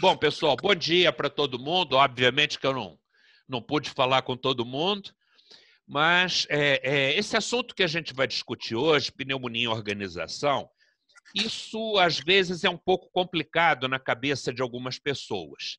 Bom, pessoal, bom dia para todo mundo. Obviamente que eu não, não pude falar com todo mundo, mas é, é, esse assunto que a gente vai discutir hoje, pneumonia e organização, isso às vezes é um pouco complicado na cabeça de algumas pessoas.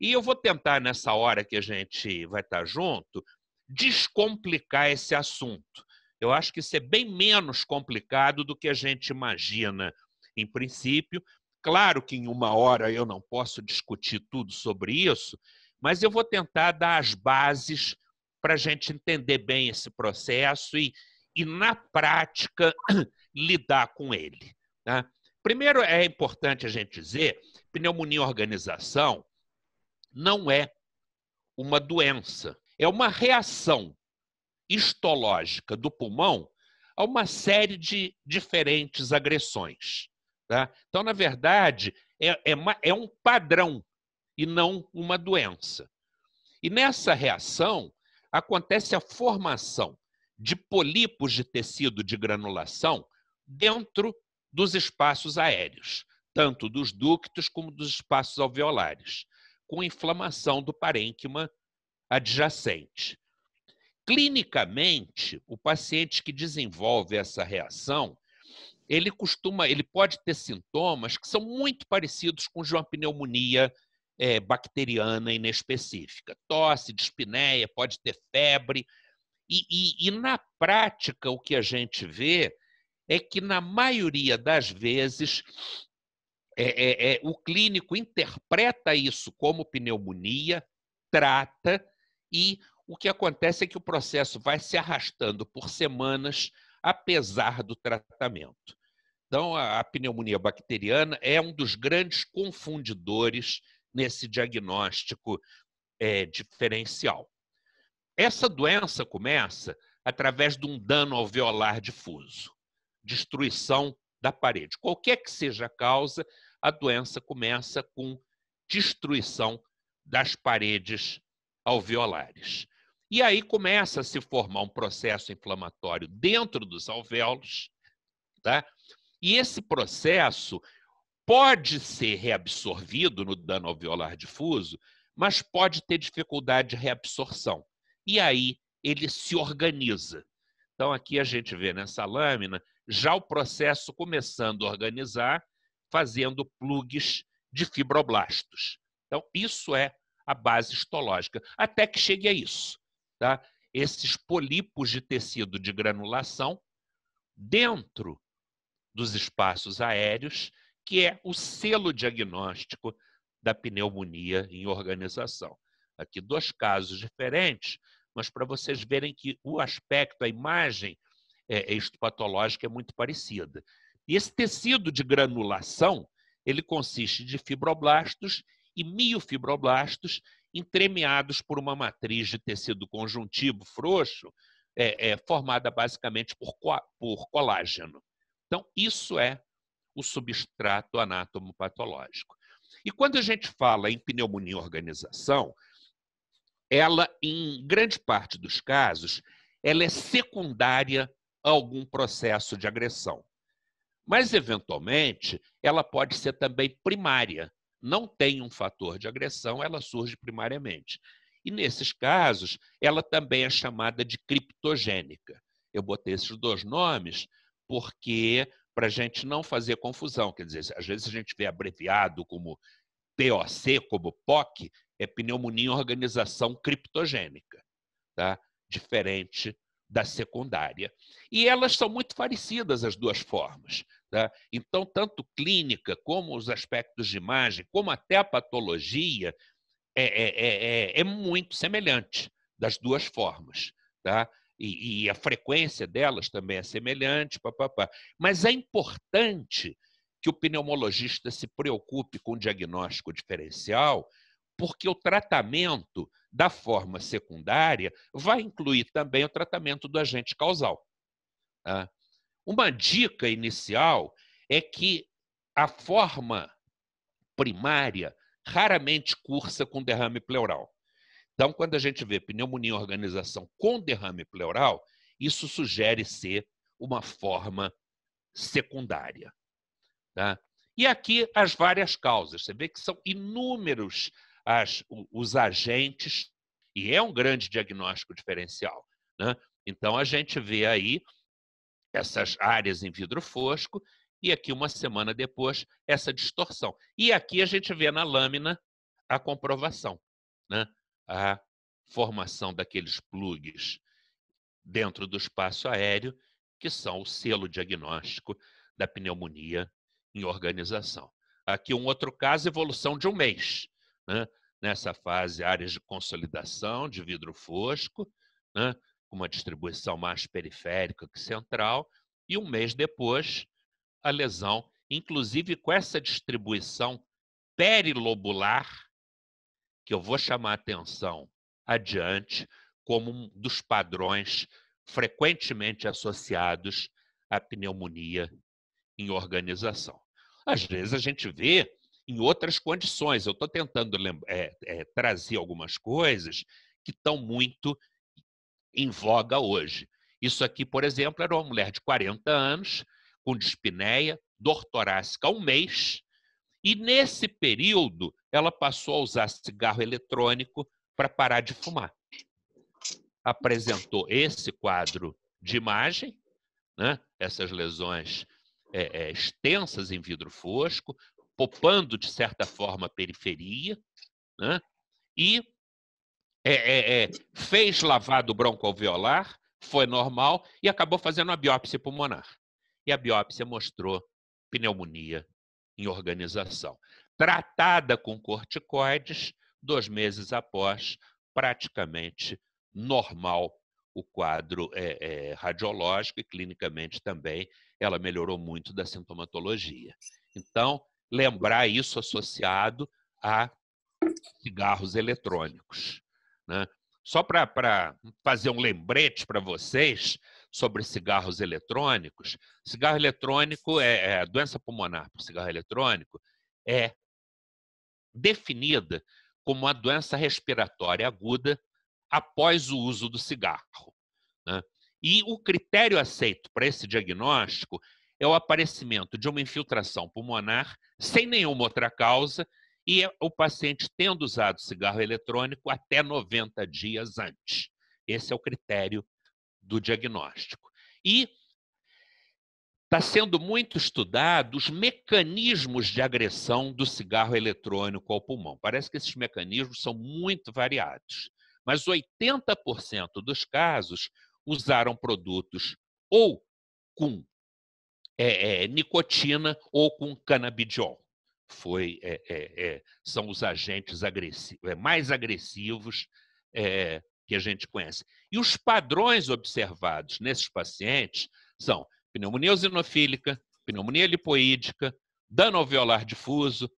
E eu vou tentar, nessa hora que a gente vai estar junto, descomplicar esse assunto. Eu acho que isso é bem menos complicado do que a gente imagina em princípio, Claro que em uma hora eu não posso discutir tudo sobre isso, mas eu vou tentar dar as bases para a gente entender bem esse processo e, e na prática, lidar com ele. Né? Primeiro, é importante a gente dizer: pneumonia organização não é uma doença, é uma reação histológica do pulmão a uma série de diferentes agressões. Tá? Então, na verdade, é, é, é um padrão e não uma doença. E nessa reação acontece a formação de polipos de tecido de granulação dentro dos espaços aéreos, tanto dos ductos como dos espaços alveolares, com inflamação do parênquima adjacente. Clinicamente, o paciente que desenvolve essa reação ele costuma, ele pode ter sintomas que são muito parecidos com de uma pneumonia é, bacteriana inespecífica. Tosse, dispneia, pode ter febre. E, e, e na prática, o que a gente vê é que, na maioria das vezes, é, é, é, o clínico interpreta isso como pneumonia, trata, e o que acontece é que o processo vai se arrastando por semanas, apesar do tratamento. Então, a pneumonia bacteriana é um dos grandes confundidores nesse diagnóstico é, diferencial. Essa doença começa através de um dano alveolar difuso, destruição da parede. Qualquer que seja a causa, a doença começa com destruição das paredes alveolares. E aí começa a se formar um processo inflamatório dentro dos alvéolos, tá? E esse processo pode ser reabsorvido no dano alveolar difuso, mas pode ter dificuldade de reabsorção. E aí ele se organiza. Então, aqui a gente vê nessa lâmina já o processo começando a organizar, fazendo plugs de fibroblastos. Então, isso é a base histológica, até que chegue a isso. Tá? Esses polipos de tecido de granulação dentro dos espaços aéreos, que é o selo diagnóstico da pneumonia em organização. Aqui, dois casos diferentes, mas para vocês verem que o aspecto, a imagem é, é histopatológica é muito parecida. E esse tecido de granulação, ele consiste de fibroblastos e miofibroblastos entremeados por uma matriz de tecido conjuntivo frouxo, é, é, formada basicamente por, por colágeno. Então, isso é o substrato anátomo patológico. E quando a gente fala em pneumonia organização, ela, em grande parte dos casos, ela é secundária a algum processo de agressão. Mas, eventualmente, ela pode ser também primária. Não tem um fator de agressão, ela surge primariamente. E, nesses casos, ela também é chamada de criptogênica. Eu botei esses dois nomes porque para a gente não fazer confusão, quer dizer, às vezes a gente vê abreviado como POC, como POC, é pneumonia organização criptogênica, tá? diferente da secundária. E elas são muito parecidas, as duas formas. Tá? Então, tanto clínica, como os aspectos de imagem, como até a patologia, é, é, é, é muito semelhante das duas formas. Tá? e, e a frequência delas também é semelhante, papapá. Mas é importante que o pneumologista se preocupe com o diagnóstico diferencial, porque o tratamento da forma secundária vai incluir também o tratamento do agente causal. Tá? Uma dica inicial é que a forma primária raramente cursa com derrame pleural. Então, quando a gente vê pneumonia em organização com derrame pleural, isso sugere ser uma forma secundária. Tá? E aqui as várias causas. Você vê que são inúmeros as, os agentes, e é um grande diagnóstico diferencial. Né? Então, a gente vê aí essas áreas em vidro fosco, e aqui, uma semana depois, essa distorção. E aqui a gente vê na lâmina a comprovação. Né? a formação daqueles plugs dentro do espaço aéreo, que são o selo diagnóstico da pneumonia em organização. Aqui um outro caso, evolução de um mês. Né? Nessa fase, áreas de consolidação de vidro fosco, né? com uma distribuição mais periférica que central, e um mês depois, a lesão, inclusive com essa distribuição perilobular que eu vou chamar atenção adiante como um dos padrões frequentemente associados à pneumonia em organização. Às vezes a gente vê em outras condições. Eu estou tentando é, é, trazer algumas coisas que estão muito em voga hoje. Isso aqui, por exemplo, era uma mulher de 40 anos, com dispneia, dor torácica há um mês, e nesse período, ela passou a usar cigarro eletrônico para parar de fumar. Apresentou esse quadro de imagem, né? essas lesões é, é, extensas em vidro fosco, popando, de certa forma, a periferia, né? e é, é, é fez lavado broncoalveolar, foi normal, e acabou fazendo uma biópsia pulmonar. E a biópsia mostrou pneumonia em organização. Tratada com corticoides, dois meses após, praticamente normal o quadro é, é, radiológico e clinicamente também ela melhorou muito da sintomatologia. Então, lembrar isso associado a cigarros eletrônicos. Né? Só para fazer um lembrete para vocês, sobre cigarros eletrônicos, cigarro eletrônico é, é doença pulmonar por cigarro eletrônico é definida como uma doença respiratória aguda após o uso do cigarro. Né? E o critério aceito para esse diagnóstico é o aparecimento de uma infiltração pulmonar sem nenhuma outra causa e é o paciente tendo usado cigarro eletrônico até 90 dias antes. Esse é o critério do diagnóstico. E está sendo muito estudado os mecanismos de agressão do cigarro eletrônico ao pulmão. Parece que esses mecanismos são muito variados, mas 80% dos casos usaram produtos ou com é, é, nicotina ou com canabidiol. Foi, é, é, é são os agentes agressivos, é, mais agressivos que a gente conhece. E os padrões observados nesses pacientes são pneumonia eosinofílica, pneumonia lipoídica, dano alveolar difuso,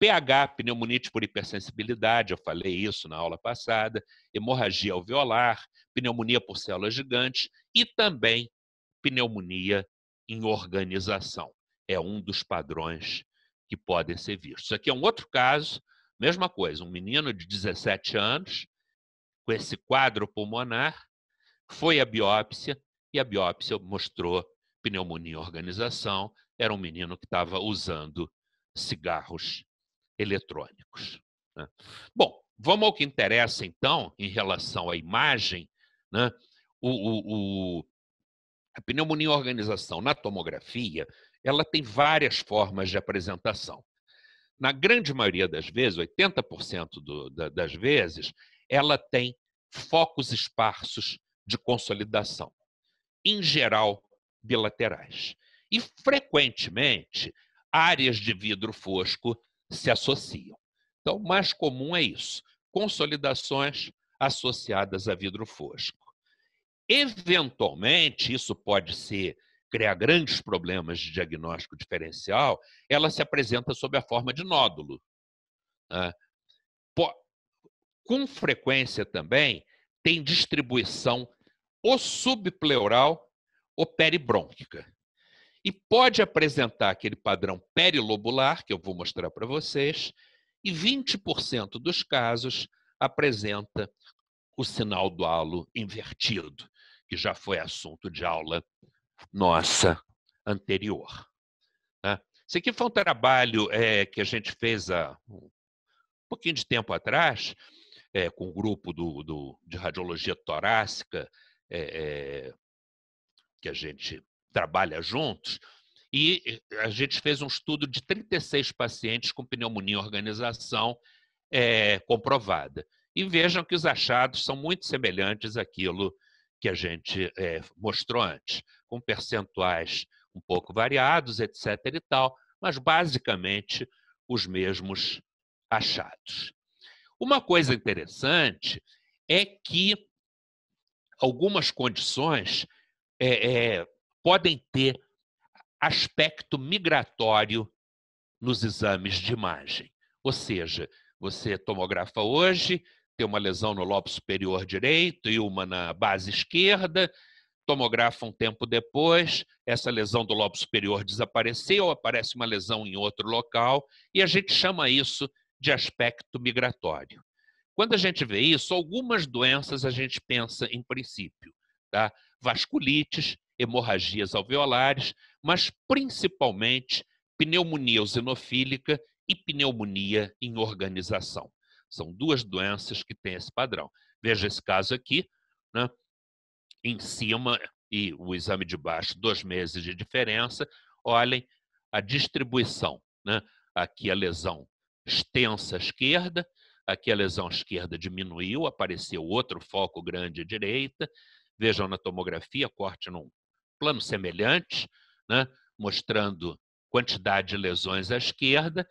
pH, pneumonite por hipersensibilidade, eu falei isso na aula passada, hemorragia alveolar, pneumonia por células gigantes e também pneumonia em organização. É um dos padrões que podem ser vistos. Isso aqui é um outro caso, mesma coisa, um menino de 17 anos, com esse quadro pulmonar, foi à biópsia e a biópsia mostrou pneumonia e organização. Era um menino que estava usando cigarros eletrônicos. Né? Bom, vamos ao que interessa então em relação à imagem. Né? O, o, o, a pneumonia e organização na tomografia ela tem várias formas de apresentação. Na grande maioria das vezes, 80% do, da, das vezes, ela tem focos esparsos de consolidação, em geral bilaterais. E, frequentemente, áreas de vidro fosco se associam. Então, o mais comum é isso: consolidações associadas a vidro fosco. Eventualmente, isso pode ser criar grandes problemas de diagnóstico diferencial, ela se apresenta sob a forma de nódulo. Né? com frequência também tem distribuição ou subpleural ou peribrônquica. E pode apresentar aquele padrão perilobular, que eu vou mostrar para vocês, e 20% dos casos apresenta o sinal do halo invertido, que já foi assunto de aula nossa anterior. Né? isso Esse aqui foi um trabalho é, que a gente fez há um pouquinho de tempo atrás, é, com o grupo do, do, de radiologia torácica, é, que a gente trabalha juntos, e a gente fez um estudo de 36 pacientes com pneumonia organização comprovada. E vejam que os achados são muito semelhantes àquilo que a gente mostrou antes, com percentuais um pouco variados, etc. e tal, mas basicamente os mesmos achados. Uma coisa interessante é que algumas condições é, é, podem ter aspecto migratório nos exames de imagem. Ou seja, você tomografa hoje, tem uma lesão no lobo superior direito e uma na base esquerda, tomografa um tempo depois, essa lesão do lobo superior desapareceu, aparece uma lesão em outro local, e a gente chama isso de aspecto migratório. Quando a gente vê isso, algumas doenças a gente pensa em princípio, tá? Vasculites, hemorragias alveolares, mas principalmente pneumonia eosinofílica e pneumonia em organização. São duas doenças que têm esse padrão. Veja esse caso aqui, né? em cima e o exame de baixo, dois meses de diferença. Olhem a distribuição. Né? Aqui a lesão extensa esquerda, aqui a lesão esquerda diminuiu, apareceu outro foco grande à direita. Vejam na tomografia, corte num plano semelhante, né? mostrando quantidade de lesões à esquerda,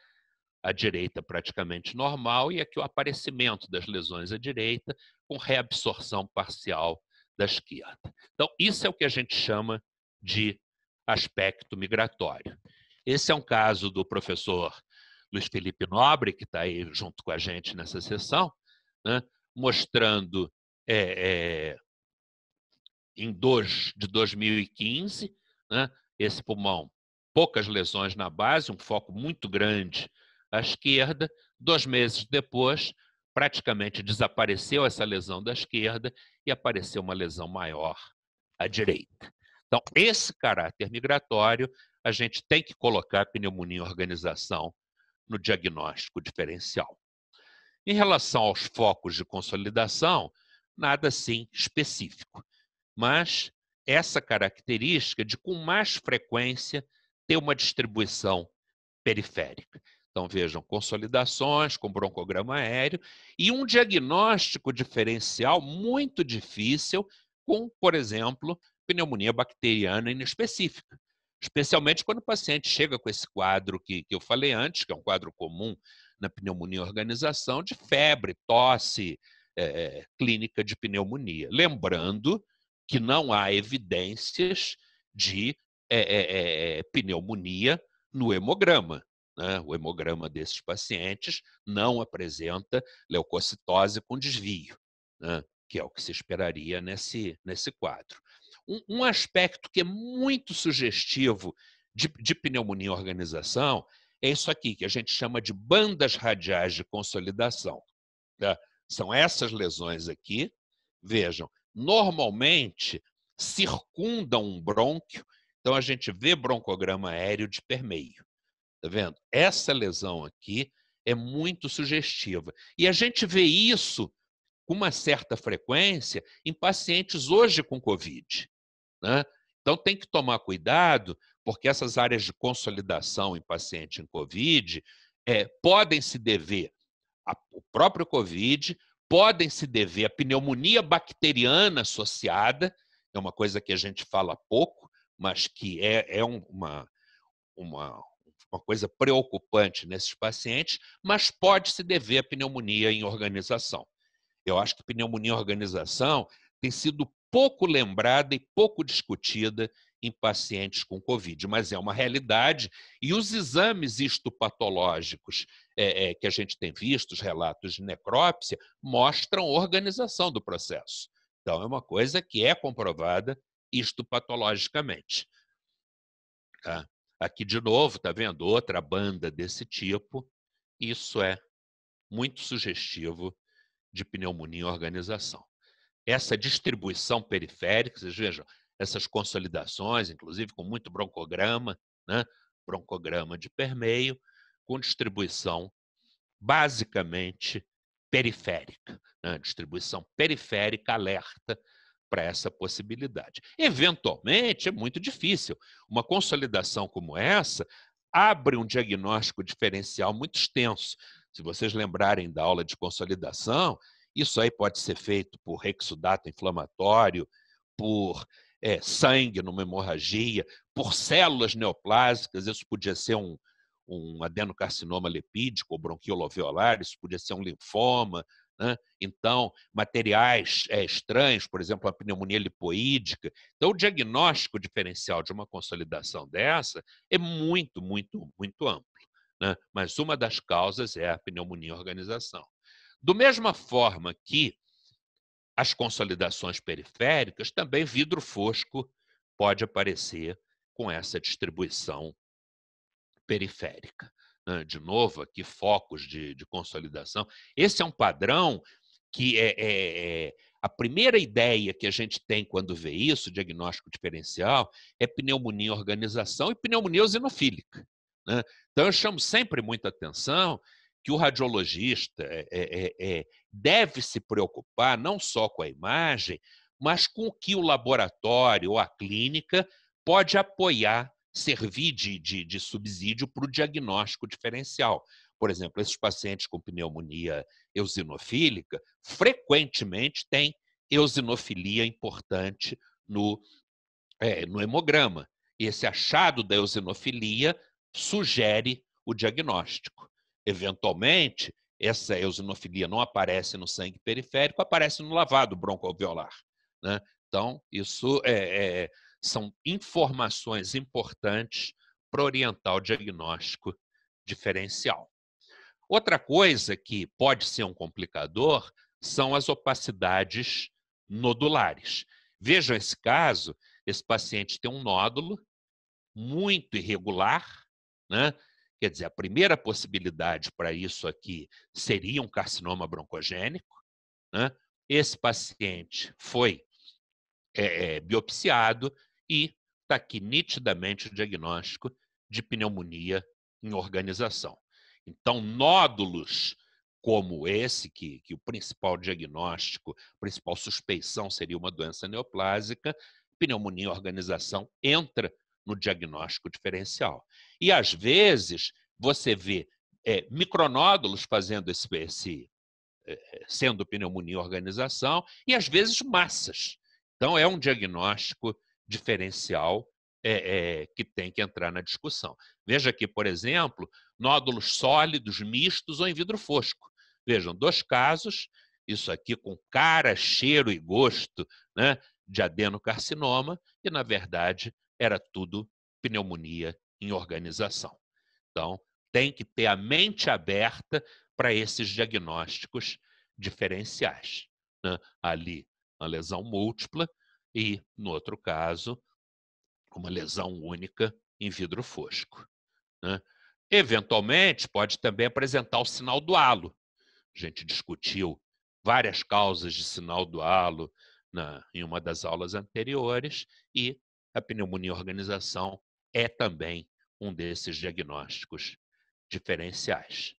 à direita praticamente normal, e aqui o aparecimento das lesões à direita com reabsorção parcial da esquerda. Então, isso é o que a gente chama de aspecto migratório. Esse é um caso do professor Luiz Felipe Nobre, que está aí junto com a gente nessa sessão, né, mostrando é, é, em dois, de 2015 né, esse pulmão, poucas lesões na base, um foco muito grande à esquerda. Dois meses depois, praticamente desapareceu essa lesão da esquerda e apareceu uma lesão maior à direita. Então, esse caráter migratório a gente tem que colocar a pneumonia e organização no diagnóstico diferencial. Em relação aos focos de consolidação, nada assim específico, mas essa característica de com mais frequência ter uma distribuição periférica. Então vejam, consolidações com broncograma aéreo e um diagnóstico diferencial muito difícil com, por exemplo, pneumonia bacteriana inespecífica especialmente quando o paciente chega com esse quadro que, que eu falei antes, que é um quadro comum na pneumonia organização, de febre, tosse é, clínica de pneumonia. Lembrando que não há evidências de é, é, pneumonia no hemograma. Né? O hemograma desses pacientes não apresenta leucocitose com desvio, né? que é o que se esperaria nesse, nesse quadro. Um, um aspecto que é muito sugestivo de, de pneumonia organização é isso aqui, que a gente chama de bandas radiais de consolidação. Tá? São essas lesões aqui. Vejam, normalmente circundam um brônquio, então a gente vê broncograma aéreo de permeio. Tá vendo? Essa lesão aqui é muito sugestiva. E a gente vê isso com uma certa frequência em pacientes hoje com Covid. Né? Então tem que tomar cuidado, porque essas áreas de consolidação em paciente em COVID é, podem se dever ao próprio COVID, podem se dever à pneumonia bacteriana associada, é uma coisa que a gente fala pouco, mas que é, é uma, uma, uma coisa preocupante nesses pacientes, mas pode se dever à pneumonia em organização. Eu acho que pneumonia em organização tem sido pouco lembrada e pouco discutida em pacientes com Covid, mas é uma realidade e os exames histopatológicos é, é, que a gente tem visto, os relatos de necrópsia, mostram organização do processo. Então, é uma coisa que é comprovada histopatologicamente. Tá? Aqui, de novo, está vendo outra banda desse tipo. Isso é muito sugestivo de pneumonia e organização essa distribuição periférica, vocês vejam, essas consolidações, inclusive com muito broncograma, né? broncograma de permeio, com distribuição basicamente periférica, né? distribuição periférica alerta para essa possibilidade. Eventualmente, é muito difícil. Uma consolidação como essa abre um diagnóstico diferencial muito extenso. Se vocês lembrarem da aula de consolidação, isso aí pode ser feito por rexudato inflamatório, por é, sangue numa hemorragia, por células neoplásicas, isso podia ser um, um adenocarcinoma lipídico, ou bronquioloveolar, isso podia ser um linfoma. Né? Então, materiais é, estranhos, por exemplo, a pneumonia lipoídica. Então, o diagnóstico diferencial de uma consolidação dessa é muito, muito, muito amplo. Né? Mas uma das causas é a pneumonia organização. Do mesma forma que as consolidações periféricas, também vidro fosco pode aparecer com essa distribuição periférica. De novo, aqui focos de, de consolidação. Esse é um padrão que é, é, é a primeira ideia que a gente tem quando vê isso, diagnóstico diferencial, é pneumonia organização e pneumonia eosinofílica. Né? Então, eu chamo sempre muita atenção que o radiologista é, é, deve se preocupar não só com a imagem, mas com o que o laboratório ou a clínica pode apoiar, servir de, de, de subsídio para o diagnóstico diferencial. Por exemplo, esses pacientes com pneumonia eosinofílica frequentemente têm eosinofilia importante no, é, no hemograma. E esse achado da eosinofilia sugere o diagnóstico. Eventualmente, essa eosinofilia não aparece no sangue periférico, aparece no lavado broncoalveolar. Né? Então, isso é, é, são informações importantes para orientar o diagnóstico diferencial. Outra coisa que pode ser um complicador são as opacidades nodulares. Vejam esse caso, esse paciente tem um nódulo muito irregular, né? Quer dizer, a primeira possibilidade para isso aqui seria um carcinoma broncogênico. Né? Esse paciente foi é, é, biopsiado e está aqui nitidamente o diagnóstico de pneumonia em organização. Então, nódulos como esse, que, que o principal diagnóstico, principal suspeição seria uma doença neoplásica, pneumonia em organização entra no diagnóstico diferencial. E às vezes você vê é, micronódulos fazendo esse, esse eh, eh, sendo pneumonia organização e às vezes massas. Então é um diagnóstico diferencial é, é, que tem que entrar na discussão. Veja aqui, por exemplo, nódulos sólidos, mistos ou em vidro fosco. Vejam, dois casos, isso aqui com cara, cheiro e gosto né, de adenocarcinoma, e na verdade era tudo pneumonia em organização. Então, tem que ter a mente aberta para esses diagnósticos diferenciais. Né? Ali, uma lesão múltipla e, no outro caso, uma lesão única em vidro fosco. Né? Eventualmente, pode também apresentar o sinal do halo. A gente discutiu várias causas de sinal do halo na, em uma das aulas anteriores e a pneumonia organização é também um desses diagnósticos diferenciais.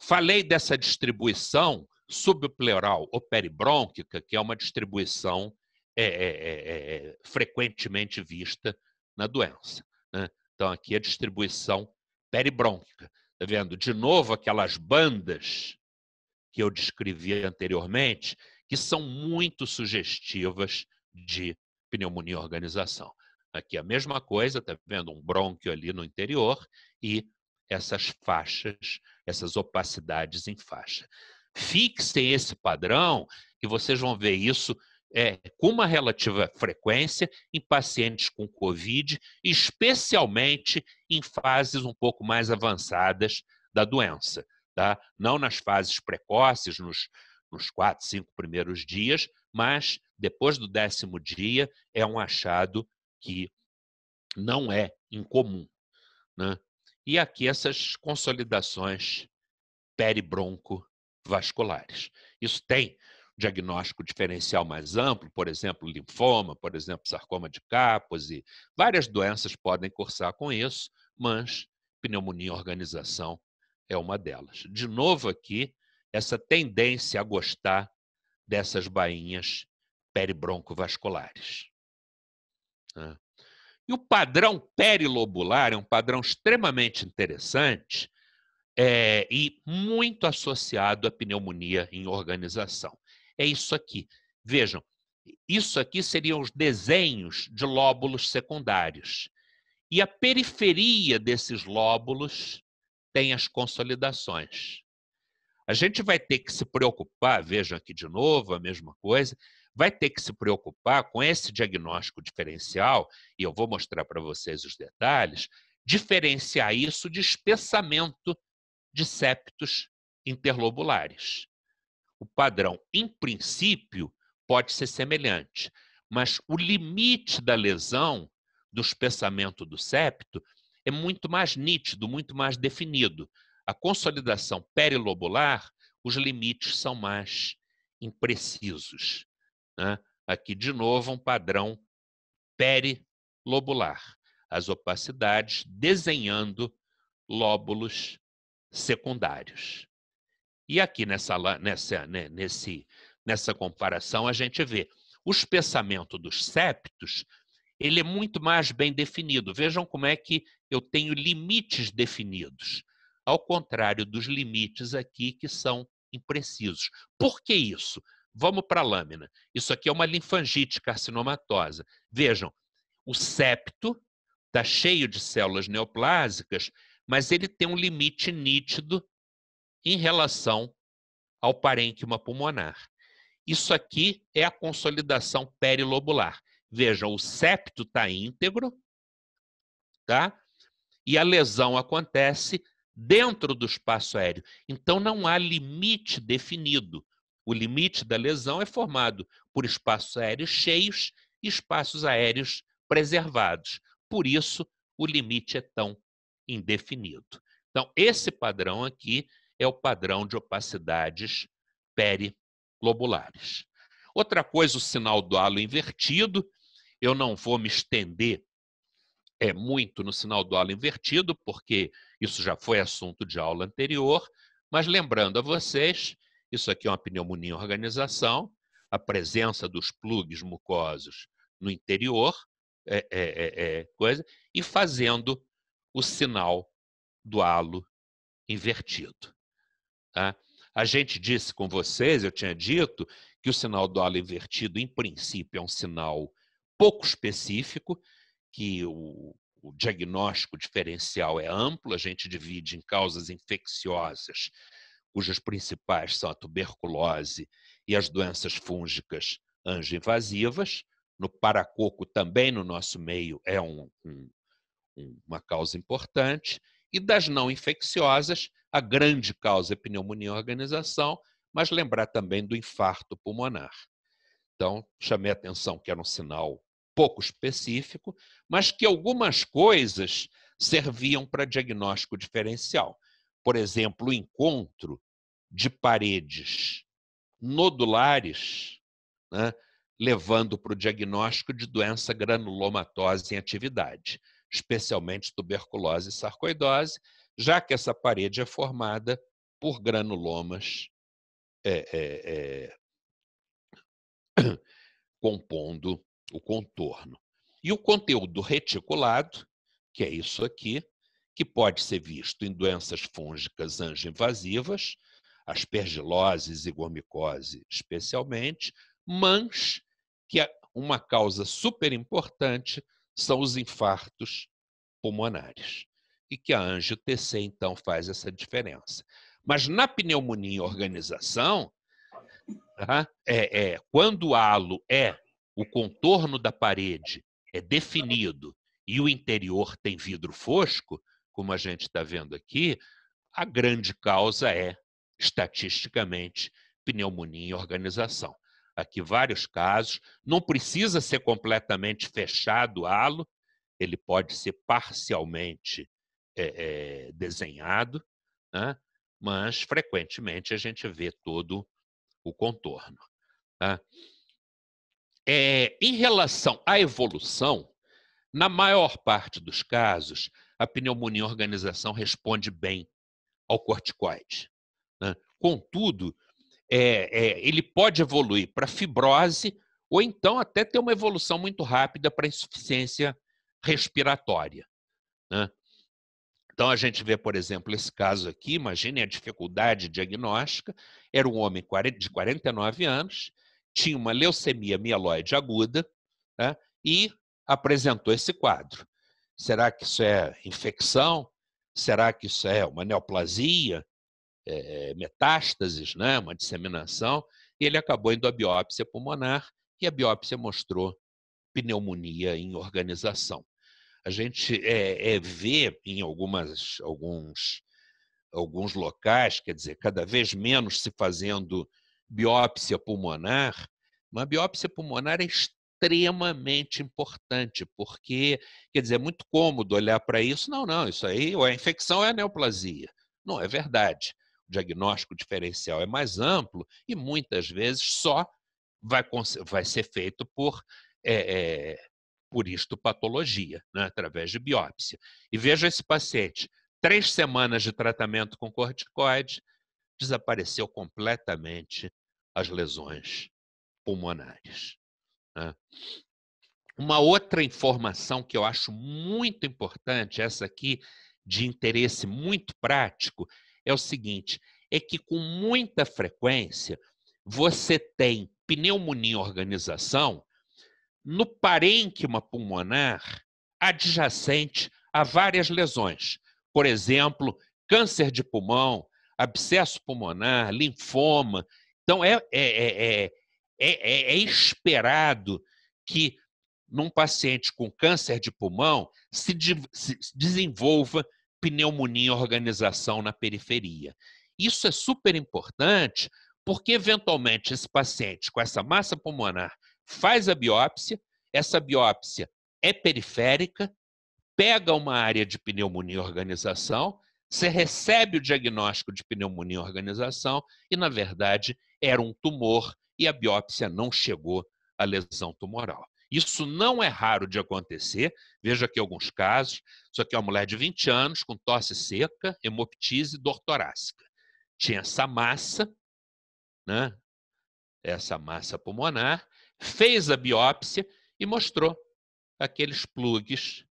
Falei dessa distribuição subpleural ou peribrônquica, que é uma distribuição é, é, é, é frequentemente vista na doença. Né? Então, aqui a é distribuição peribrônquica. Está vendo? De novo, aquelas bandas que eu descrevi anteriormente, que são muito sugestivas de pneumonia organização. Aqui a mesma coisa, está vendo um brônquio ali no interior e essas faixas, essas opacidades em faixa. Fixem esse padrão e vocês vão ver isso é, com uma relativa frequência em pacientes com COVID, especialmente em fases um pouco mais avançadas da doença. Tá? Não nas fases precoces, nos, nos quatro, cinco primeiros dias, mas depois do décimo dia, é um achado que não é incomum. Né? E aqui essas consolidações peribroncovasculares. vasculares Isso tem diagnóstico diferencial mais amplo, por exemplo, linfoma, por exemplo, sarcoma de Kaposi. Várias doenças podem cursar com isso, mas pneumonia organização é uma delas. De novo aqui, essa tendência a gostar dessas bainhas peribroncovasculares. Né? E o padrão perilobular é um padrão extremamente interessante é, e muito associado à pneumonia em organização. É isso aqui. Vejam, isso aqui seriam os desenhos de lóbulos secundários. E a periferia desses lóbulos tem as consolidações. A gente vai ter que se preocupar, vejam aqui de novo a mesma coisa, vai ter que se preocupar com esse diagnóstico diferencial, e eu vou mostrar para vocês os detalhes, diferenciar isso de espessamento de septos interlobulares. O padrão, em princípio, pode ser semelhante, mas o limite da lesão do espessamento do septo é muito mais nítido, muito mais definido. A consolidação perilobular, os limites são mais imprecisos. Né? Aqui, de novo, um padrão perilobular. As opacidades desenhando lóbulos secundários. E aqui nessa, nessa, né, nesse, nessa comparação, a gente vê o espessamento dos septos ele é muito mais bem definido. Vejam como é que eu tenho limites definidos, ao contrário dos limites aqui que são imprecisos. Por que isso? Vamos para a lâmina. Isso aqui é uma linfangite carcinomatosa. Vejam, o septo está cheio de células neoplásicas, mas ele tem um limite nítido em relação ao parênquima pulmonar. Isso aqui é a consolidação perilobular. Vejam, o septo está íntegro, tá? E a lesão acontece dentro do espaço aéreo. Então não há limite definido. O limite da lesão é formado por espaços aéreos cheios e espaços aéreos preservados. Por isso, o limite é tão indefinido. Então, esse padrão aqui é o padrão de opacidades periglobulares. Outra coisa, o sinal do halo invertido. Eu não vou me estender é, muito no sinal do halo invertido, porque isso já foi assunto de aula anterior, mas lembrando a vocês isso aqui é uma pneumonia organização, a presença dos plugs mucosos no interior, é, é, é, é, coisa, e fazendo o sinal do halo invertido. Tá? A gente disse com vocês, eu tinha dito, que o sinal do halo invertido, em princípio, é um sinal pouco específico, que o, o diagnóstico diferencial é amplo, a gente divide em causas infecciosas cujas principais são a tuberculose e as doenças fúngicas angioinvasivas. No paracoco, também no nosso meio, é um, um, uma causa importante. E das não infecciosas, a grande causa é pneumonia e organização, mas lembrar também do infarto pulmonar. Então, chamei a atenção que era um sinal pouco específico, mas que algumas coisas serviam para diagnóstico diferencial por exemplo, o encontro de paredes nodulares, né, levando para o diagnóstico de doença granulomatose em atividade, especialmente tuberculose e sarcoidose, já que essa parede é formada por granulomas é, é, é, compondo o contorno. E o conteúdo reticulado, que é isso aqui, que pode ser visto em doenças fúngicas angioinvasivas, aspergiloses e gormicose especialmente, mas que uma causa super importante são os infartos pulmonares e que a angio-TC então faz essa diferença. Mas na pneumonia em organização, tá? é, é, quando o halo é o contorno da parede é definido e o interior tem vidro fosco, como a gente está vendo aqui, a grande causa é, estatisticamente, pneumonia em organização. Aqui vários casos, não precisa ser completamente fechado o halo, ele pode ser parcialmente é, é, desenhado, né? mas frequentemente a gente vê todo o contorno. Tá? É, em relação à evolução, na maior parte dos casos, a pneumonia organização responde bem ao corticoide. Né? Contudo, é, é, ele pode evoluir para fibrose ou então até ter uma evolução muito rápida para insuficiência respiratória. Né? Então a gente vê, por exemplo, esse caso aqui, imagine a dificuldade diagnóstica, era um homem de 49 anos, tinha uma leucemia mieloide aguda né? e apresentou esse quadro. Será que isso é infecção? Será que isso é uma neoplasia, é, é, metástases, né? uma disseminação? E ele acabou indo à biópsia pulmonar e a biópsia mostrou pneumonia em organização. A gente é, é vê em algumas, alguns, alguns locais, quer dizer, cada vez menos se fazendo biópsia pulmonar. Uma biópsia pulmonar é extremamente importante, porque, quer dizer, é muito cômodo olhar para isso, não, não, isso aí ou infecção é é neoplasia. Não, é verdade. O diagnóstico diferencial é mais amplo e muitas vezes só vai, vai ser feito por, é, é, por histopatologia, né, através de biópsia. E veja esse paciente, três semanas de tratamento com corticoide, desapareceu completamente as lesões pulmonares. Né? Uma outra informação que eu acho muito importante, essa aqui de interesse muito prático, é o seguinte: é que com muita frequência você tem pneumonia organização no parênquima pulmonar adjacente a várias lesões. Por exemplo, câncer de pulmão, abscesso pulmonar, linfoma. Então, é, é, é, é é, é, é esperado que num paciente com câncer de pulmão se, de, se desenvolva pneumonia organização na periferia. Isso é super importante porque, eventualmente, esse paciente com essa massa pulmonar faz a biópsia, essa biópsia é periférica, pega uma área de pneumonia organização, você recebe o diagnóstico de pneumonia organização e, na verdade, era um tumor e a biópsia não chegou à lesão tumoral. Isso não é raro de acontecer, Veja aqui alguns casos. Isso aqui é uma mulher de 20 anos, com tosse seca, hemoptise, dor torácica. Tinha essa massa, né? essa massa pulmonar, fez a biópsia e mostrou aqueles plugs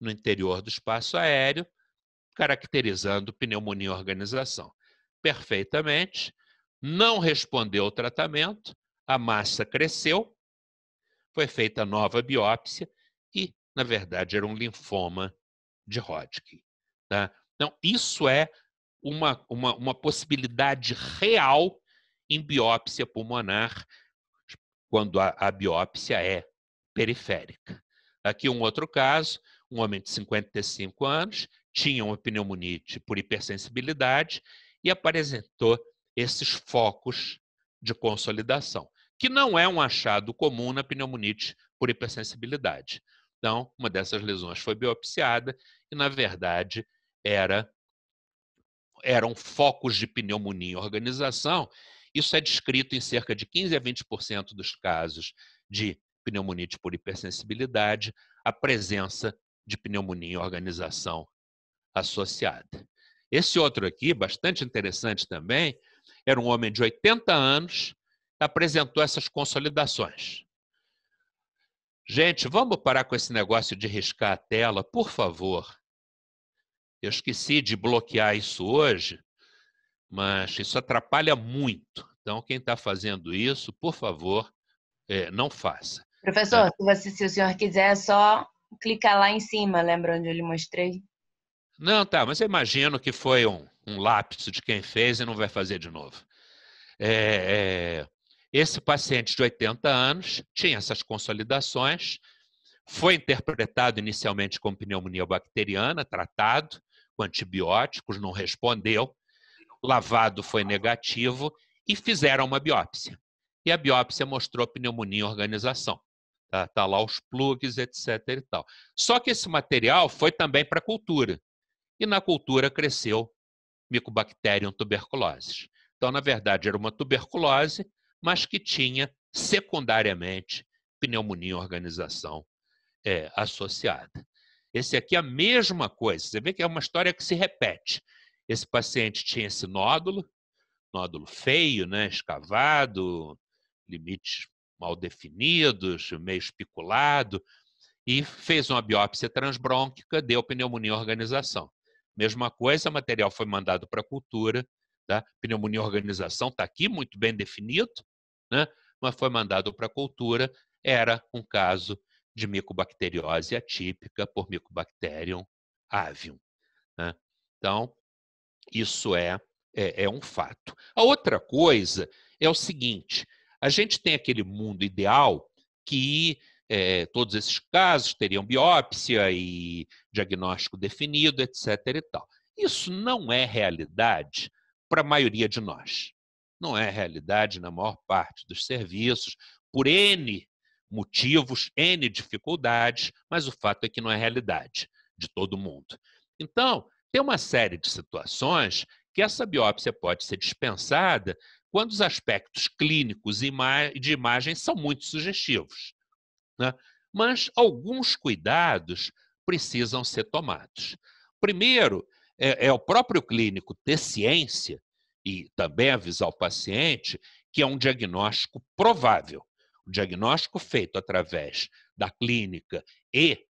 no interior do espaço aéreo, caracterizando pneumonia organização. Perfeitamente, não respondeu ao tratamento, a massa cresceu, foi feita nova biópsia e, na verdade, era um linfoma de Hodgkin. Tá? Então, isso é uma, uma, uma possibilidade real em biópsia pulmonar, quando a, a biópsia é periférica. Aqui um outro caso, um homem de 55 anos, tinha uma pneumonite por hipersensibilidade e apresentou esses focos de consolidação, que não é um achado comum na pneumonite por hipersensibilidade. Então, uma dessas lesões foi biopsiada e, na verdade, era, eram focos de pneumonia em organização. Isso é descrito em cerca de 15 a 20% dos casos de pneumonite por hipersensibilidade, a presença de pneumonia em organização associada. Esse outro aqui, bastante interessante também, era um homem de 80 anos, apresentou essas consolidações. Gente, vamos parar com esse negócio de riscar a tela, por favor. Eu esqueci de bloquear isso hoje, mas isso atrapalha muito. Então, quem está fazendo isso, por favor, é, não faça. Professor, é. se, você, se o senhor quiser, é só clicar lá em cima, lembra onde eu lhe mostrei? Não, tá, mas eu imagino que foi um, um lápis de quem fez e não vai fazer de novo. É, é esse paciente de 80 anos tinha essas consolidações, foi interpretado inicialmente como pneumonia bacteriana, tratado com antibióticos, não respondeu, lavado foi negativo e fizeram uma biópsia. E a biópsia mostrou pneumonia em organização. Tá, tá lá os plugs, etc. E tal. Só que esse material foi também para a cultura. E na cultura cresceu Mycobacterium tuberculosis. Então, na verdade, era uma tuberculose, mas que tinha secundariamente pneumonia organização é, associada. Esse aqui é a mesma coisa. Você vê que é uma história que se repete. Esse paciente tinha esse nódulo, nódulo feio, né, escavado, limites mal definidos, meio espiculado, e fez uma biópsia transbrônquica, deu pneumonia organização. Mesma coisa, material foi mandado para a cultura, tá? pneumonia organização está aqui muito bem definido, né? mas foi mandado para a cultura, era um caso de micobacteriose atípica por Mycobacterium avium. Né? Então, isso é, é, é um fato. A outra coisa é o seguinte, a gente tem aquele mundo ideal que é, todos esses casos teriam biópsia e diagnóstico definido, etc. E tal. Isso não é realidade para a maioria de nós. Não é realidade na maior parte dos serviços, por N motivos, N dificuldades, mas o fato é que não é realidade de todo mundo. Então, tem uma série de situações que essa biópsia pode ser dispensada quando os aspectos clínicos de imagem são muito sugestivos. Né? Mas alguns cuidados precisam ser tomados. Primeiro, é, é o próprio clínico ter ciência e também avisar o paciente que é um diagnóstico provável. O diagnóstico feito através da clínica e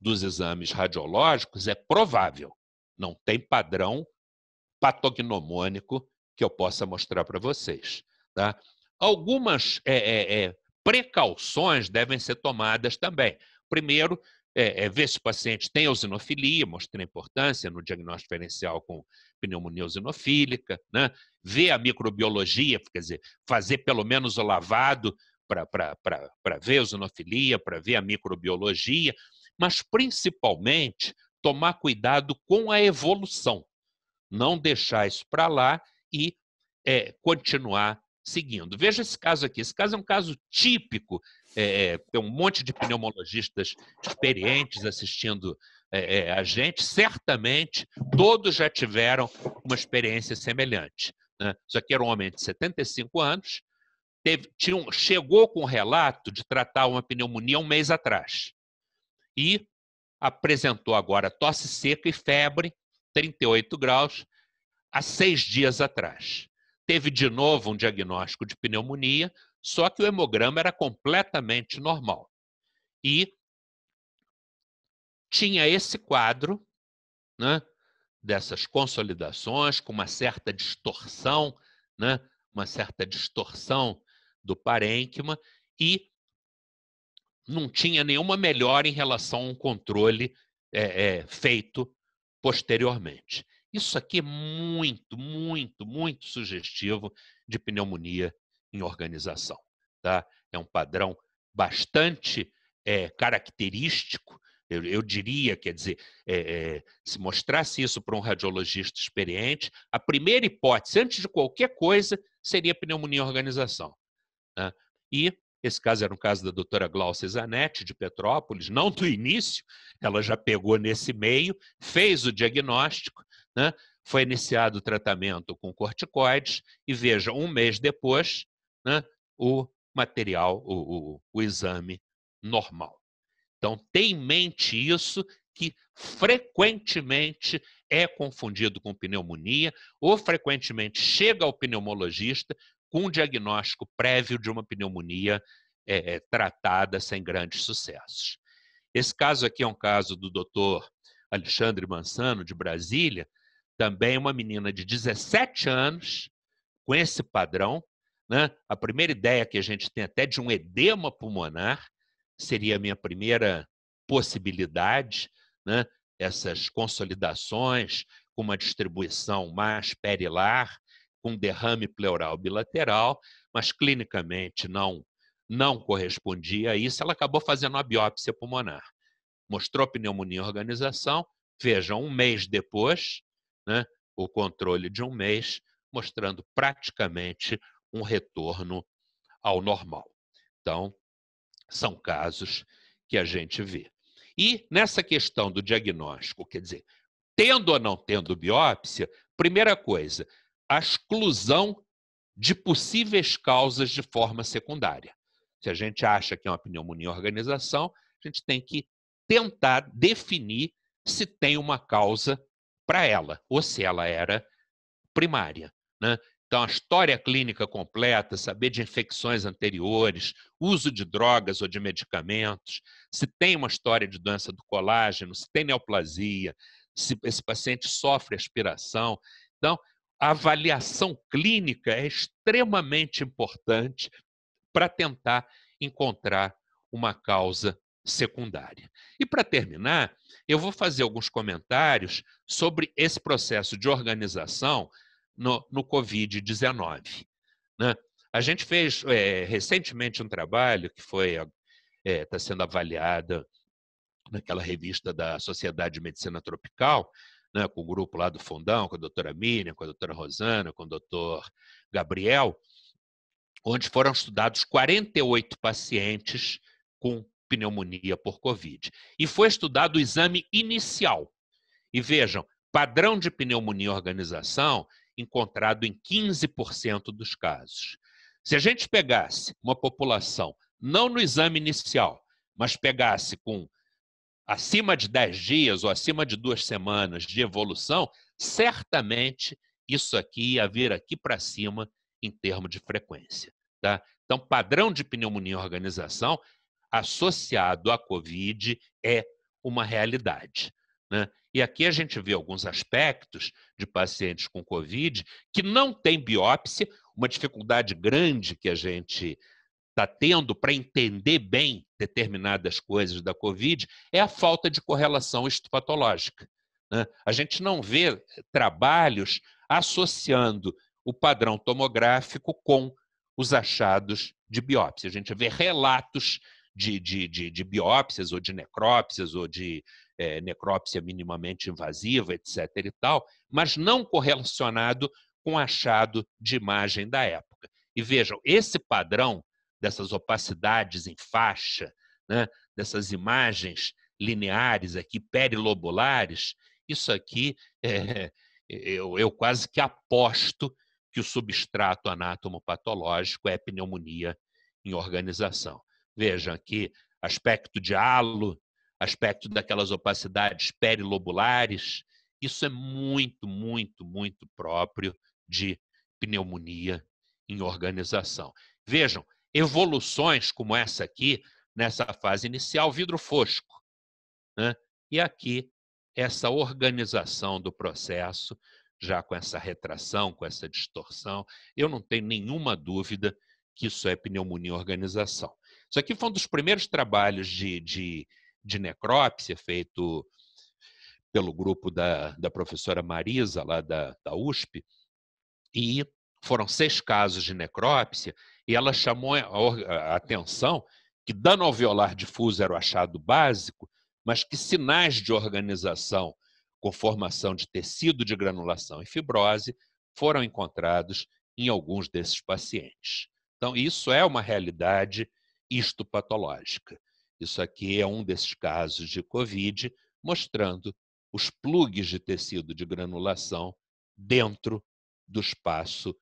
dos exames radiológicos é provável. Não tem padrão patognomônico que eu possa mostrar para vocês. Tá? Algumas é, é, é, precauções devem ser tomadas também. Primeiro, é, é, ver se o paciente tem eosinofilia, mostrar a importância no diagnóstico diferencial com pneumonia eosinofílica, né? ver a microbiologia, quer dizer, fazer pelo menos o lavado para ver a eosinofilia, para ver a microbiologia, mas principalmente tomar cuidado com a evolução, não deixar isso para lá e é, continuar seguindo. Veja esse caso aqui. Esse caso é um caso típico. É, é tem um monte de pneumologistas experientes assistindo é, é, a gente. Certamente, todos já tiveram uma experiência semelhante. Né? Isso aqui era um homem de 75 anos. Teve, tinha um, chegou com o relato de tratar uma pneumonia um mês atrás. E apresentou agora tosse seca e febre, 38 graus, há seis dias atrás. Teve de novo um diagnóstico de pneumonia, só que o hemograma era completamente normal. E tinha esse quadro né, dessas consolidações com uma certa distorção, né, uma certa distorção do parênquima e não tinha nenhuma melhora em relação a um controle é, é, feito posteriormente. Isso aqui é muito, muito, muito sugestivo de pneumonia em organização. Tá? É um padrão bastante é, característico. Eu, eu, diria, quer dizer, é, é, se mostrasse isso para um radiologista experiente, a primeira hipótese, antes de qualquer coisa, seria pneumonia em organização. Né? E esse caso era um caso da doutora Glaucia Zanetti, de Petrópolis, não do início, ela já pegou nesse meio, fez o diagnóstico né? Foi iniciado o tratamento com corticoides e, veja, um mês depois, né, o material, o, o, o exame normal. Então, tem em mente isso que frequentemente é confundido com pneumonia ou frequentemente chega ao pneumologista com um diagnóstico prévio de uma pneumonia é, é tratada sem grandes sucessos. Esse caso aqui é um caso do doutor Alexandre Mansano, de Brasília, também uma menina de 17 anos com esse padrão. Né? A primeira ideia que a gente tem até de um edema pulmonar seria a minha primeira possibilidade, né? essas consolidações com uma distribuição mais perilar, com derrame pleural bilateral, mas clinicamente não não correspondia a isso, ela acabou fazendo uma biópsia pulmonar. Mostrou pneumonia organização, vejam, um mês depois, né, o controle de um mês, mostrando praticamente um retorno ao normal. Então, são casos que a gente vê. E nessa questão do diagnóstico, quer dizer, tendo ou não tendo biópsia, primeira coisa, a exclusão de possíveis causas de forma secundária. Se a gente acha que é uma pneumonia organização, a gente tem que tentar definir se tem uma causa para ela, ou se ela era primária. Né? Então, a história clínica completa, saber de infecções anteriores, uso de drogas ou de medicamentos, se tem uma história de doença do colágeno, se tem neoplasia, se esse paciente sofre aspiração. Então, a avaliação clínica é extremamente importante para tentar encontrar uma causa secundária. E para terminar, eu vou fazer alguns comentários sobre esse processo de organização no, no Covid-19. Né? A gente fez é, recentemente um trabalho que foi está é, tá sendo avaliada naquela revista da Sociedade de Medicina Tropical, né, com o grupo lá do Fundão, com a doutora Miriam, com a doutora Rosana, com o doutor Gabriel, onde foram estudados 48 pacientes com pneumonia por Covid. E foi estudado o exame inicial. E vejam, padrão de pneumonia organização encontrado em 15% dos casos. Se a gente pegasse uma população, não no exame inicial, mas pegasse com acima de 10 dias ou acima de duas semanas de evolução, certamente isso aqui ia vir aqui para cima em termos de frequência. Tá? Então, padrão de pneumonia organização associado à Covid é uma realidade. Né? E aqui a gente vê alguns aspectos de pacientes com Covid que não têm biópsia, uma dificuldade grande que a gente está tendo para entender bem determinadas coisas da Covid é a falta de correlação histopatológica. Né? A gente não vê trabalhos associando o padrão tomográfico com os achados de biópsia. A gente vê relatos de, de, de, de biópsias ou de necrópsias ou de é, necrópsia minimamente invasiva, etc. e tal, mas não correlacionado com achado de imagem da época. E vejam, esse padrão dessas opacidades em faixa, né, dessas imagens lineares aqui, perilobulares, isso aqui é, eu, eu quase que aposto que o substrato anátomo patológico é pneumonia em organização. Vejam aqui, aspecto de halo, aspecto daquelas opacidades perilobulares. Isso é muito, muito, muito próprio de pneumonia em organização. Vejam, evoluções como essa aqui, nessa fase inicial, vidro fosco. Né? E aqui, essa organização do processo, já com essa retração, com essa distorção, eu não tenho nenhuma dúvida que isso é pneumonia organização. Isso aqui foi um dos primeiros trabalhos de, de, de necrópsia feito pelo grupo da, da professora Marisa, lá da, da USP, e foram seis casos de necrópsia, e ela chamou a atenção que dano alveolar difuso era o achado básico, mas que sinais de organização com formação de tecido de granulação e fibrose foram encontrados em alguns desses pacientes. Então, isso é uma realidade histopatológica. Isso aqui é um desses casos de COVID, mostrando os plugs de tecido de granulação dentro do espaço,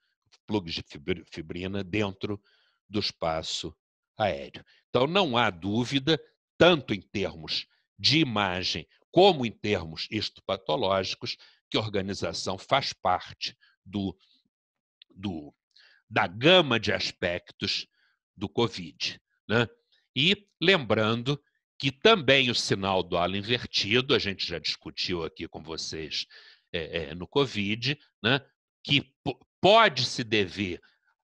plugs de fibrina dentro do espaço aéreo. Então, não há dúvida, tanto em termos de imagem como em termos histopatológicos, que a organização faz parte do, do, da gama de aspectos do Covid. Né? E lembrando que também o sinal do halo invertido, a gente já discutiu aqui com vocês é, é, no Covid, né? que pode se dever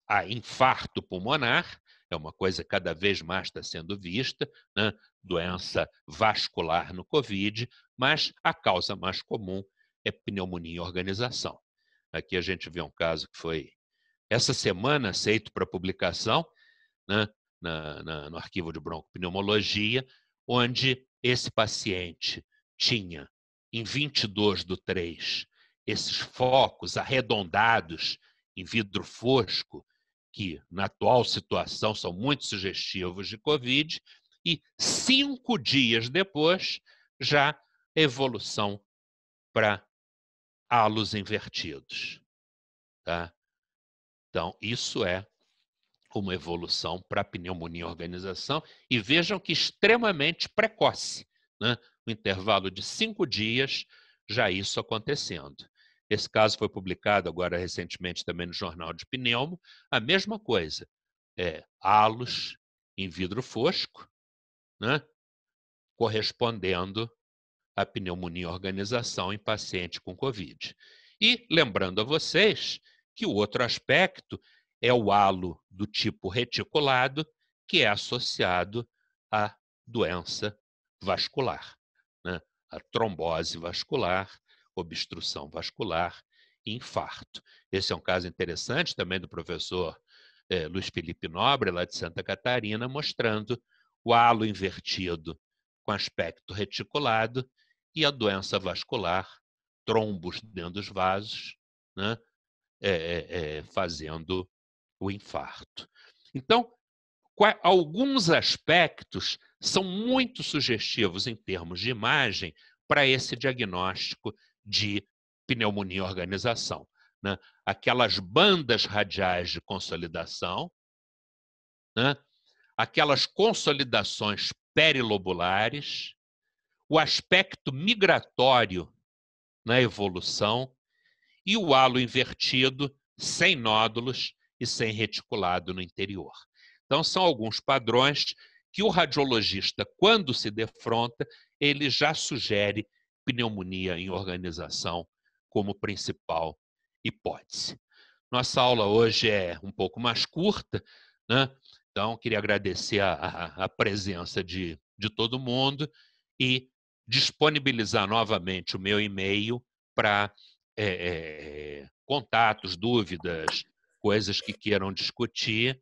a infarto pulmonar, é uma coisa que cada vez mais está sendo vista, né? doença vascular no Covid, mas a causa mais comum é pneumonia e organização. Aqui a gente vê um caso que foi essa semana aceito para publicação, né? na, na, no arquivo de broncopneumologia, onde esse paciente tinha, em 22 do 3, esses focos arredondados em vidro fosco, que na atual situação são muito sugestivos de Covid, e cinco dias depois, já evolução para halos invertidos. Tá? Então, isso é uma evolução para a pneumonia organização e vejam que extremamente precoce, né? intervalo de cinco dias, já isso acontecendo. Esse caso foi publicado agora recentemente também no Jornal de Pneumo, a mesma coisa, é, halos em vidro fosco, né? correspondendo à pneumonia organização em paciente com Covid. E lembrando a vocês que o outro aspecto é o halo do tipo reticulado, que é associado à doença vascular, né? a trombose vascular, obstrução vascular, infarto. Esse é um caso interessante também do professor eh, Luiz Felipe Nobre, lá de Santa Catarina, mostrando o halo invertido com aspecto reticulado e a doença vascular, trombos dentro dos vasos, né? É, é, é fazendo o infarto. Então, alguns aspectos são muito sugestivos em termos de imagem para esse diagnóstico de pneumonia organização. Né? Aquelas bandas radiais de consolidação, né? aquelas consolidações perilobulares, o aspecto migratório na evolução e o halo invertido, sem nódulos, e sem reticulado no interior. Então, são alguns padrões que o radiologista, quando se defronta, ele já sugere pneumonia em organização como principal hipótese. Nossa aula hoje é um pouco mais curta, né? então queria agradecer a, a, a presença de, de todo mundo e disponibilizar novamente o meu e-mail para é, é, contatos, dúvidas, coisas que queiram discutir.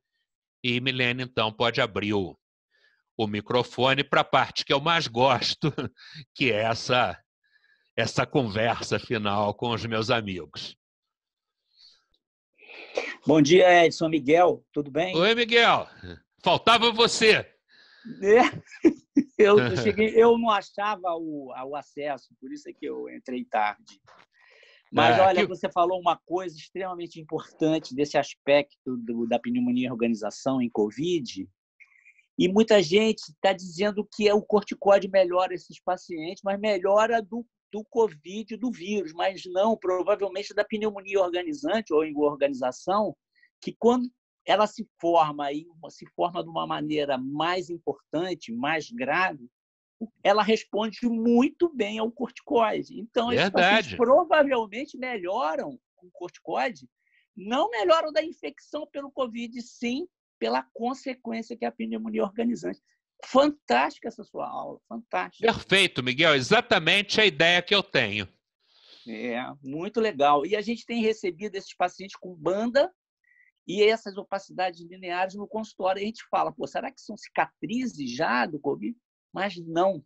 E Milene, então, pode abrir o, o microfone para a parte que eu mais gosto, que é essa, essa conversa final com os meus amigos. Bom dia, Edson Miguel, tudo bem? Oi, Miguel. Faltava você. É. Eu, cheguei, eu não achava o, o acesso, por isso é que eu entrei tarde. Mas é, olha, que... você falou uma coisa extremamente importante desse aspecto do, da pneumonia organização em Covid. E muita gente está dizendo que é o corticóide melhora esses pacientes, mas melhora do, do Covid, do vírus, mas não, provavelmente da pneumonia organizante ou em organização, que quando ela se forma aí se forma de uma maneira mais importante, mais grave, ela responde muito bem ao corticoide. Então, Verdade. esses provavelmente melhoram com corticoide, não melhoram da infecção pelo Covid, sim pela consequência que é a pneumonia organizante. Fantástica essa sua aula, fantástica. Perfeito, Miguel, exatamente a ideia que eu tenho. É, muito legal. E a gente tem recebido esses pacientes com banda e essas opacidades lineares no consultório. A gente fala, pô, será que são cicatrizes já do Covid? Mas não,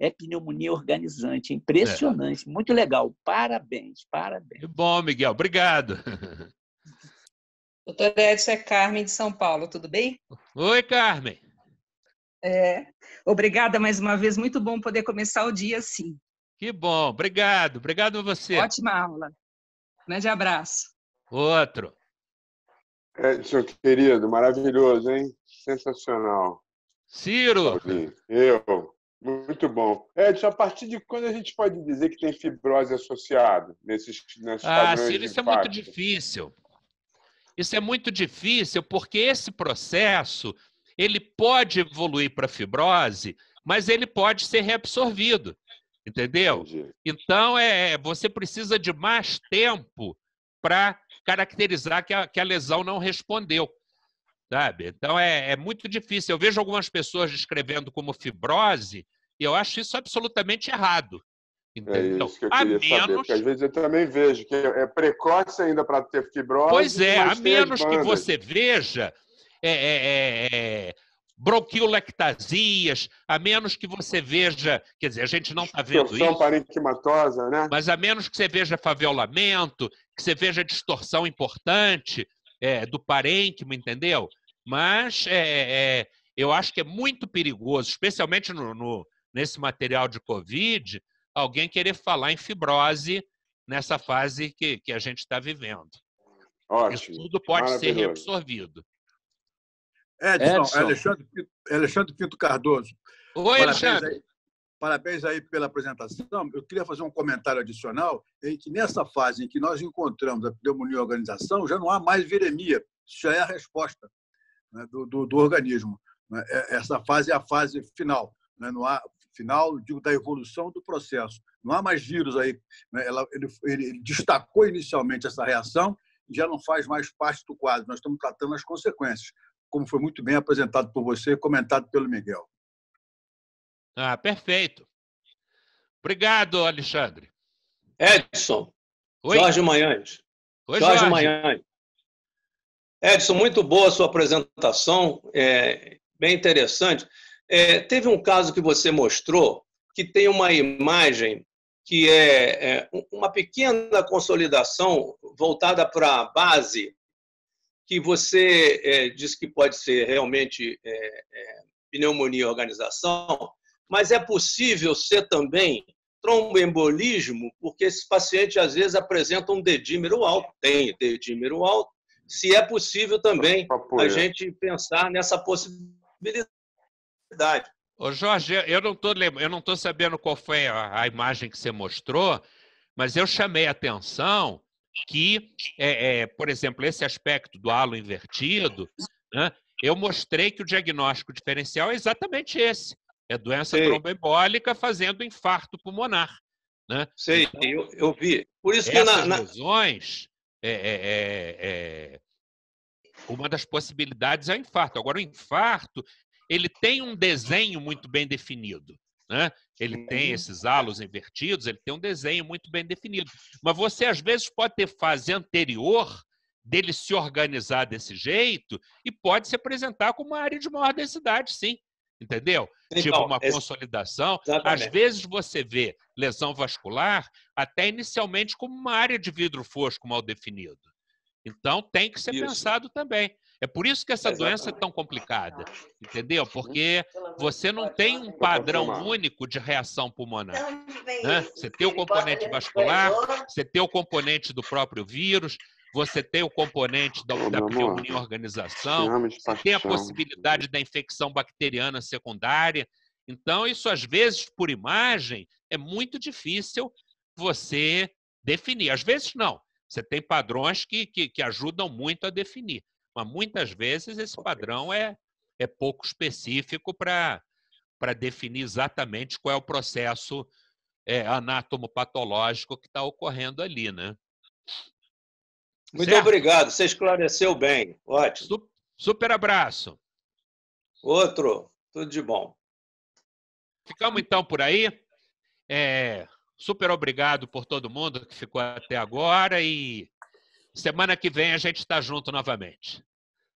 é pneumonia organizante. É é. Impressionante, é. muito legal. Parabéns, parabéns. Que bom, Miguel, obrigado. Doutor Edson, é Carmen de São Paulo, tudo bem? Oi, Carmen. É, obrigada mais uma vez, muito bom poder começar o dia assim. Que bom, obrigado, obrigado a você. Ótima aula. Grande abraço. Outro. Edson, querido, maravilhoso, hein? Sensacional. Ciro. Eu. Muito bom. Edson, a partir de quando a gente pode dizer que tem fibrose associada nesses, nesses ah, Ciro, isso é muito difícil. Isso é muito difícil porque esse processo ele pode evoluir para fibrose, mas ele pode ser reabsorvido, entendeu? Entendi. Então é, é você precisa de mais tempo para caracterizar que a, que a lesão não respondeu sabe? Então é, é muito difícil. Eu vejo algumas pessoas descrevendo como fibrose e eu acho isso absolutamente errado. Entendeu? é então, isso que eu queria menos... saber, porque às vezes eu também vejo que é, é precoce ainda para ter fibrose. Pois é, a menos que você veja é, é, é, é a menos que você veja, quer dizer, a gente não está vendo distorção isso. parenquimatosa, né? Mas a menos que você veja favelamento, que você veja distorção importante é, do parênquimo, entendeu? Mas é, é, é, eu acho que é muito perigoso, especialmente no, no, nesse material de Covid, alguém querer falar em fibrose nessa fase que, que a gente está vivendo. Ótimo. Isso tudo pode ser reabsorvido. Edson, Edson. Alexandre, Pinto, Alexandre Pinto Cardoso. Oi, parabéns Alexandre. Aí, parabéns aí pela apresentação. Eu queria fazer um comentário adicional em que nessa fase em que nós encontramos a pneumonia organização, já não há mais viremia. Isso já é a resposta né, do, do, do, organismo. Né? É, essa fase é a fase final, né? não há final digo da evolução do processo. Não há mais vírus aí. Né? Ela, ele, ele destacou inicialmente essa reação e já não faz mais parte do quadro. Nós estamos tratando as consequências, como foi muito bem apresentado por você e comentado pelo Miguel. Ah, perfeito. Obrigado, Alexandre. Edson. Oi? Jorge Manhães. Oi, Jorge, Jorge Manhães. Edson, muito boa a sua apresentação, é, bem interessante. É, teve um caso que você mostrou que tem uma imagem que é, é uma pequena consolidação voltada para a base, que você é, diz que pode ser realmente é, é, pneumonia organização, mas é possível ser também tromboembolismo, porque esses pacientes às vezes apresentam um dedímero alto, tem dedímero alto, se é possível também a gente pensar nessa possibilidade. Ô Jorge, eu não estou eu não tô sabendo qual foi a, a, imagem que você mostrou, mas eu chamei a atenção que, é, é, por exemplo, esse aspecto do halo invertido, né, eu mostrei que o diagnóstico diferencial é exatamente esse. É doença Sei. tromboembólica fazendo infarto pulmonar. Né? Sei, então, eu, eu, vi. Por isso que na, na... lesões é é, é, é, uma das possibilidades é o infarto. Agora, o infarto ele tem um desenho muito bem definido. Né? Ele tem esses halos invertidos, ele tem um desenho muito bem definido. Mas você, às vezes, pode ter fase anterior dele se organizar desse jeito e pode se apresentar como uma área de maior densidade, sim. Entendeu? Tipo, então, tipo uma consolidação. Exatamente. Às vezes você vê lesão vascular até inicialmente como uma área de vidro fosco mal definido. Então tem que ser isso. pensado também. É por isso que essa Exatamente. doença é tão complicada, entendeu? Porque você não tem um padrão único de reação pulmonar. Né? Você tem o componente vascular, você tem o componente do próprio vírus, você tem o componente da, da pneumonia organização, tem a possibilidade da infecção bacteriana secundária. Então, isso às vezes, por imagem, é muito difícil você definir. Às vezes, não. Você tem padrões que, que, que ajudam muito a definir. Mas muitas vezes esse padrão é, é pouco específico para definir exatamente qual é o processo é, patológico que está ocorrendo ali, né? Muito certo? obrigado, você esclareceu bem. Ótimo. Super abraço. Outro, tudo de bom. Ficamos então por aí. É, super obrigado por todo mundo que ficou até agora e semana que vem a gente está junto novamente.